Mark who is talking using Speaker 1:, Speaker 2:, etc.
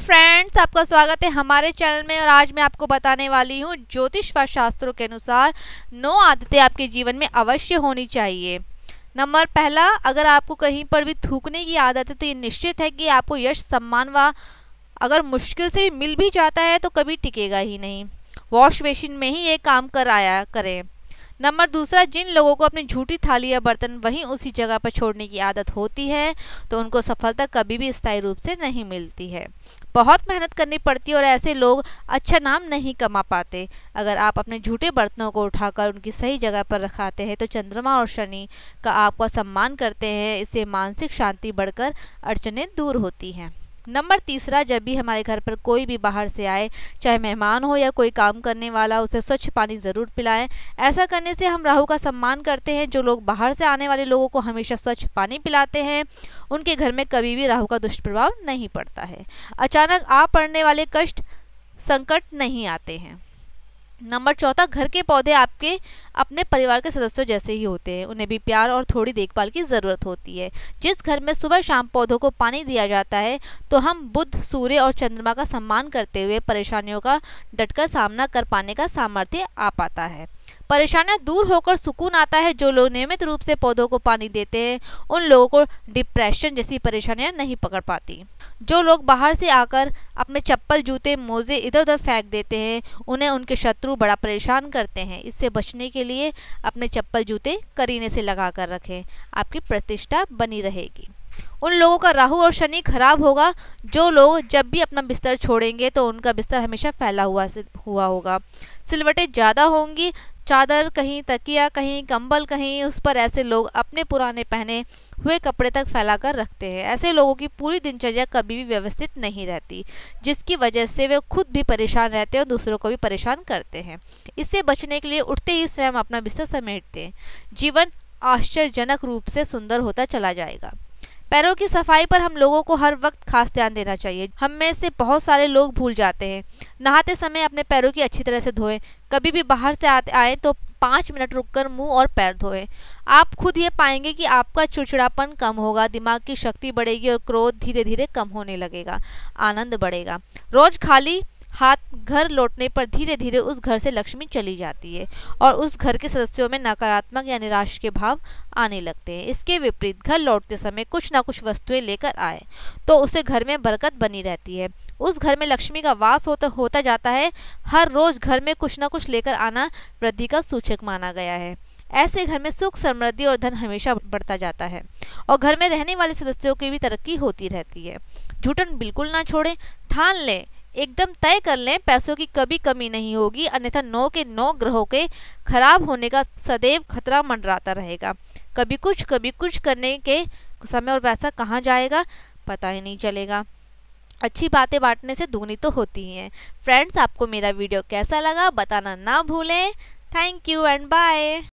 Speaker 1: friends आपका स्वागत है हमारे चैनल में और आज मैं आपको बताने वाली हूँ ज्योतिष व शास्त्रों के अनुसार नौ आदतें आपके जीवन में अवश्य होनी चाहिए नंबर पहला अगर आपको कहीं पर भी थूकने की आदत है तो ये निश्चित है कि आपको यश सम्मान व अगर मुश्किल से भी मिल भी जाता है तो कभी टिकेगा ही नहीं वॉश बेसिन में ही ये काम कराया करें नंबर दूसरा जिन लोगों को अपनी झूठी थाली या बर्तन वहीं उसी जगह पर छोड़ने की आदत होती है तो उनको सफलता कभी भी स्थायी रूप से नहीं मिलती है बहुत मेहनत करनी पड़ती है और ऐसे लोग अच्छा नाम नहीं कमा पाते अगर आप अपने झूठे बर्तनों को उठाकर उनकी सही जगह पर रखाते हैं तो चंद्रमा और शनि का आपका सम्मान करते हैं इससे मानसिक शांति बढ़कर अड़चने दूर होती हैं नंबर तीसरा जब भी हमारे घर पर कोई भी बाहर से आए चाहे मेहमान हो या कोई काम करने वाला उसे स्वच्छ पानी ज़रूर पिलाएं ऐसा करने से हम राहु का सम्मान करते हैं जो लोग बाहर से आने वाले लोगों को हमेशा स्वच्छ पानी पिलाते हैं उनके घर में कभी भी राहु का दुष्प्रभाव नहीं पड़ता है अचानक आ पड़ने वाले कष्ट संकट नहीं आते हैं नंबर चौथा घर के पौधे आपके अपने परिवार के सदस्यों जैसे ही होते हैं उन्हें भी प्यार और थोड़ी देखभाल की ज़रूरत होती है जिस घर में सुबह शाम पौधों को पानी दिया जाता है तो हम बुध सूर्य और चंद्रमा का सम्मान करते हुए परेशानियों का डटकर सामना कर पाने का सामर्थ्य आ पाता है परेशानियां दूर होकर सुकून आता है जो लोग नियमित रूप से पौधों को पानी देते हैं उन लोगों को डिप्रेशन जैसी परेशानियां नहीं पकड़ पाती जो लोग बाहर से आकर अपने चप्पल जूते मोजे इधर उधर फेंक देते हैं उन्हें उनके शत्रु बड़ा परेशान करते हैं इससे बचने के लिए अपने चप्पल जूते करीने से लगा कर रखें आपकी प्रतिष्ठा बनी रहेगी उन लोगों का राहु और शनि खराब होगा जो लोग जब भी अपना बिस्तर छोड़ेंगे तो उनका बिस्तर हमेशा फैला हुआ हुआ होगा सिलवटें ज़्यादा होंगी चादर कहीं तकिया कहीं कंबल कहीं उस पर ऐसे लोग अपने पुराने पहने हुए कपड़े तक फैलाकर रखते हैं ऐसे लोगों की पूरी दिनचर्या कभी भी व्यवस्थित नहीं रहती जिसकी वजह से वे खुद भी परेशान रहते हैं और दूसरों को भी परेशान करते हैं इससे बचने के लिए उठते ही स्वयं अपना बिस्तर समेटते हैं जीवन आश्चर्यजनक रूप से सुंदर होता चला जाएगा पैरों की सफाई पर हम लोगों को हर वक्त खास ध्यान देना चाहिए हम में से बहुत सारे लोग भूल जाते हैं नहाते समय अपने पैरों की अच्छी तरह से धोएं कभी भी बाहर से आते आए तो पाँच मिनट रुककर मुंह और पैर धोएं आप खुद ये पाएंगे कि आपका चिड़चिड़ापन कम होगा दिमाग की शक्ति बढ़ेगी और क्रोध धीरे धीरे कम होने लगेगा आनंद बढ़ेगा रोज खाली हाथ घर लौटने पर धीरे धीरे उस घर से लक्ष्मी चली जाती है और उस घर के सदस्यों में नकारात्मक या निराश के भाव आने लगते हैं इसके विपरीत घर लौटते समय कुछ ना कुछ वस्तुएं लेकर आए तो उसे घर में बरकत बनी रहती है उस घर में लक्ष्मी का वास होता होता जाता है हर रोज घर में कुछ ना कुछ लेकर आना वृद्धि का सूचक माना गया है ऐसे घर में सुख समृद्धि और धन हमेशा बढ़ता जाता है और घर में रहने वाले सदस्यों की भी तरक्की होती रहती है झूठन बिल्कुल ना छोड़ें ठान लें एकदम तय कर लें पैसों की कभी कमी नहीं होगी अन्यथा नौ के नौ ग्रहों के खराब होने का सदैव खतरा मंडराता रहेगा कभी कुछ कभी कुछ करने के समय और पैसा कहाँ जाएगा पता ही नहीं चलेगा अच्छी बातें बांटने से दूनी तो होती हैं फ्रेंड्स आपको मेरा वीडियो कैसा लगा बताना ना भूलें थैंक यू एंड बाय